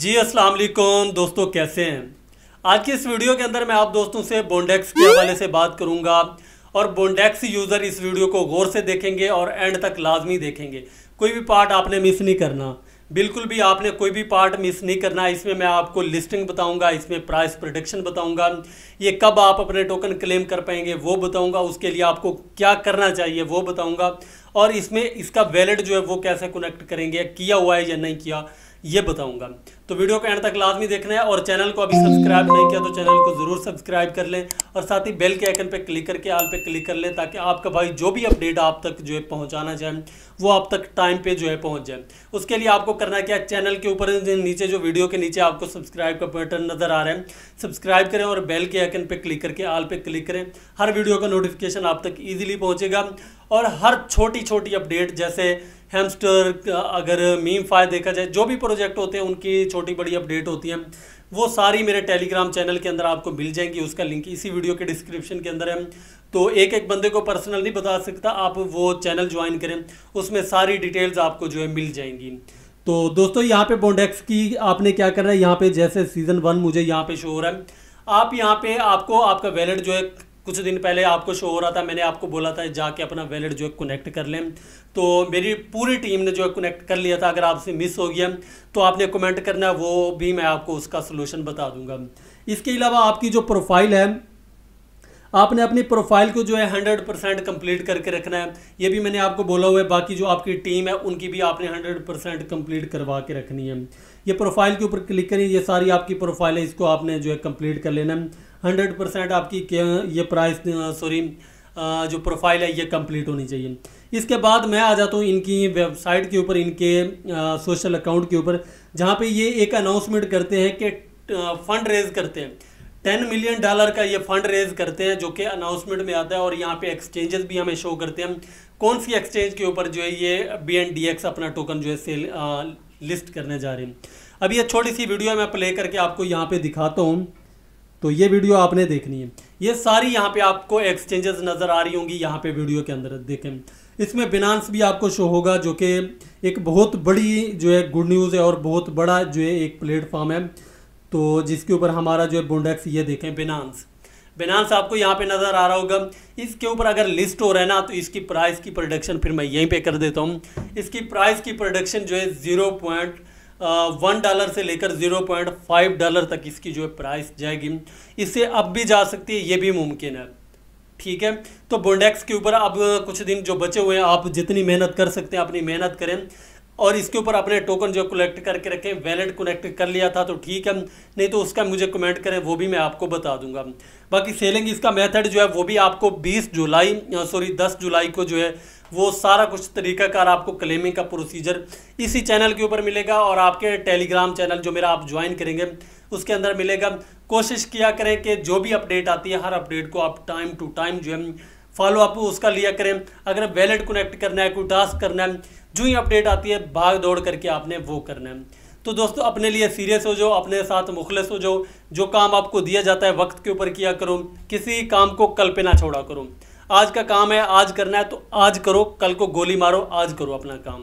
जी अस्सलाम वालेकुम दोस्तों कैसे हैं आज की इस वीडियो के अंदर मैं आप दोस्तों से बोंडेक्स के हवाले से बात करूंगा और बोंडेक्स यूज़र इस वीडियो को गौर से देखेंगे और एंड तक लाजमी देखेंगे कोई भी पार्ट आपने मिस नहीं करना बिल्कुल भी आपने कोई भी पार्ट मिस नहीं करना इसमें मैं आपको लिस्टिंग बताऊंगा इसमें प्राइस प्रोडक्शन बताऊंगा ये कब आप अपने टोकन क्लेम कर पाएंगे वो बताऊंगा उसके लिए आपको क्या करना चाहिए वो बताऊंगा और इसमें इसका वैलेट जो है वो कैसे कनेक्ट करेंगे किया हुआ है या नहीं किया ये बताऊंगा तो वीडियो को एंड तक लाजमी देखना है और चैनल को अभी सब्सक्राइब नहीं किया तो चैनल को ज़रूर सब्सक्राइब कर लें और साथ ही बेल के आइकन पे क्लिक करके आल पे क्लिक कर लें ताकि आपका भाई जो भी अपडेट आप तक जो है पहुंचाना चाहे वो आप तक टाइम पे जो है पहुंच जाए उसके लिए आपको करना क्या चैनल के ऊपर नीचे जो वीडियो के नीचे आपको सब्सक्राइब का बटन नज़र आ रहा है सब्सक्राइब करें और बेल के आइकन पर क्लिक करके आल पर क्लिक करें हर वीडियो का नोटिफिकेशन आप तक ईजिली पहुँचेगा और हर छोटी छोटी अपडेट जैसे हेमस्टर अगर मीम फाय देखा जाए जो भी प्रोजेक्ट होते हैं उनकी छोटी बड़ी अपडेट होती हैं वो सारी मेरे टेलीग्राम चैनल के अंदर आपको मिल जाएंगी उसका लिंक इसी वीडियो के डिस्क्रिप्शन के अंदर है तो एक एक बंदे को पर्सनल नहीं बता सकता आप वो चैनल ज्वाइन करें उसमें सारी डिटेल्स आपको जो है मिल जाएंगी तो दोस्तों यहाँ पे बोंडेक्स की आपने क्या करना है यहाँ पे जैसे सीज़न वन मुझे यहाँ पे शो हो रहा है आप यहाँ पे आपको आपका वैलेट जो है कुछ दिन पहले आपको शो हो रहा था मैंने आपको बोला था जाके अपना वैलेट जो है कनेक्ट कर लें तो मेरी पूरी टीम ने जो है कनेक्ट कर लिया था अगर आपसे मिस हो गया तो आपने कमेंट करना वो भी मैं आपको उसका सोल्यूशन बता दूंगा इसके अलावा आपकी जो प्रोफाइल है आपने अपनी प्रोफाइल को जो है हंड्रेड परसेंट कम्प्लीट करके रखना है ये भी मैंने आपको बोला हुआ है बाकी जो आपकी टीम है उनकी भी आपने हंड्रेड परसेंट कम्प्लीट करवा के रखनी है ये प्रोफाइल के ऊपर क्लिक करें ये सारी आपकी प्रोफाइल है इसको आपने जो है कम्प्लीट कर लेना है हंड्रेड परसेंट आपकी ये प्राइस सॉरी जो प्रोफाइल है ये कंप्लीट होनी चाहिए इसके बाद मैं आ जाता हूँ इनकी वेबसाइट के ऊपर इनके सोशल अकाउंट के ऊपर जहाँ पे ये एक अनाउंसमेंट करते हैं कि फंड रेज करते हैं टेन मिलियन डॉलर का ये फंड रेज करते हैं जो कि अनाउंसमेंट में आता है और यहाँ पे एक्सचेंजेस भी हमें शो करते हैं कौन सी एक्सचेंज के ऊपर जो है ये बी एन डी एक्स अपना टोकन जो है सेल लिस्ट करने जा रहे हैं अभी ये छोटी सी वीडियो मैं प्ले करके आपको यहाँ पे दिखाता हूँ तो ये वीडियो आपने देखनी है ये सारी यहाँ पे आपको एक्सचेंजेस नज़र आ रही होंगी यहाँ पे वीडियो के अंदर देखें इसमें बिनांस भी आपको शो होगा जो कि एक बहुत बड़ी जो है गुड न्यूज़ है और बहुत बड़ा जो है एक प्लेटफॉर्म है तो जिसके ऊपर हमारा जो है बोंडेक्स ये देखें बिनांस बिनांस आपको यहाँ पे नज़र आ रहा होगा इसके ऊपर अगर लिस्ट हो रहा है ना तो इसकी प्राइस की प्रोडक्शन फिर मैं यहीं पे कर देता हूँ इसकी प्राइस की प्रोडक्शन जो है ज़ीरो पॉइंट वन डॉलर से लेकर ज़ीरो पॉइंट फाइव डॉलर तक इसकी जो है प्राइस जाएगी इससे अब भी जा सकती है ये भी मुमकिन है ठीक है तो बोंडेक्स के ऊपर अब कुछ दिन जो बचे हुए हैं आप जितनी मेहनत कर सकते हैं अपनी मेहनत करें और इसके ऊपर अपने टोकन जो कलेक्ट करके रखें वैलेट कनेक्ट कर लिया था तो ठीक है नहीं तो उसका मुझे कमेंट करें वो भी मैं आपको बता दूंगा बाकी सेलिंग इसका मेथड जो है वो भी आपको 20 जुलाई सॉरी 10 जुलाई को जो है वो सारा कुछ तरीकाकार आपको क्लेमिंग का प्रोसीजर इसी चैनल के ऊपर मिलेगा और आपके टेलीग्राम चैनल जो मेरा आप ज्वाइन करेंगे उसके अंदर मिलेगा कोशिश किया करें कि जो भी अपडेट आती है हर अपडेट को आप टाइम टू टाइम जो है फॉलो अप उसका लिया करें अगर वैलेट कनेक्ट करना है कोई टास्क करना है जो ही अपडेट आती है भाग दौड़ करके आपने वो करना है तो दोस्तों अपने लिए सीरियस हो जाओ अपने साथ मुखलस हो जाओ जो काम आपको दिया जाता है वक्त के ऊपर किया करो किसी काम को कल पे ना छोड़ा करो आज का काम है आज करना है तो आज करो कल को गोली मारो आज करो अपना काम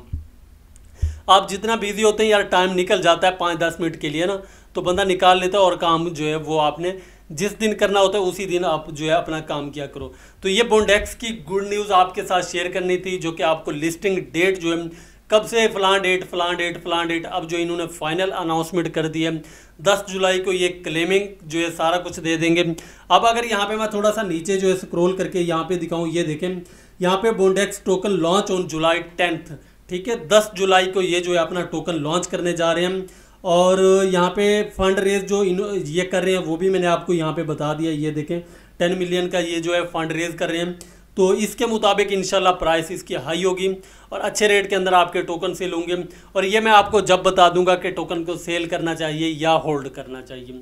आप जितना बिजी होते हैं यार टाइम निकल जाता है पाँच दस मिनट के लिए ना तो बंदा निकाल लेता है और काम जो है वो आपने जिस दिन करना होता है उसी दिन आप जो है अपना काम किया करो तो ये बोन्डेक्स की गुड न्यूज़ आपके साथ शेयर करनी थी जो कि आपको लिस्टिंग डेट जो है कब से फलान डेट फलान डेट फलान डेट अब जो इन्होंने फाइनल अनाउंसमेंट कर दी है दस जुलाई को ये क्लेमिंग जो है सारा कुछ दे देंगे अब अगर यहाँ पे मैं थोड़ा सा नीचे जो है स्क्रोल करके यहाँ पे दिखाऊँ ये देखें यहाँ पे Bondex token launch on July tenth ठीक है दस जुलाई को ये जो है अपना टोकन लॉन्च करने जा रहे हैं और यहाँ पे फंड रेज जो इन ये कर रहे हैं वो भी मैंने आपको यहाँ पे बता दिया ये देखें टेन मिलियन का ये जो है फंड रेज कर रहे हैं तो इसके मुताबिक शाला प्राइस इसकी हाई होगी और अच्छे रेट के अंदर आपके टोकन सेल होंगे और ये मैं आपको जब बता दूंगा कि टोकन को सेल करना चाहिए या होल्ड करना चाहिए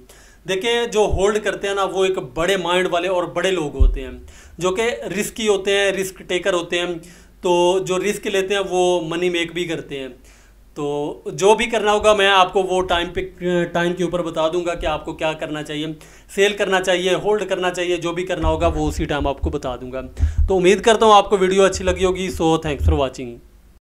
देखिए जो होल्ड करते हैं ना वो एक बड़े माइंड वाले और बड़े लोग होते हैं जो कि रिस्की होते हैं रिस्क टेकर होते हैं तो जो रिस्क लेते हैं वो मनी मेक भी करते हैं तो जो भी करना होगा मैं आपको वो टाइम पे टाइम के ऊपर बता दूंगा कि आपको क्या करना चाहिए सेल करना चाहिए होल्ड करना चाहिए जो भी करना होगा वो उसी टाइम आपको बता दूंगा तो उम्मीद करता हूँ आपको वीडियो अच्छी लगी होगी सो थैंक्स फॉर वॉचिंग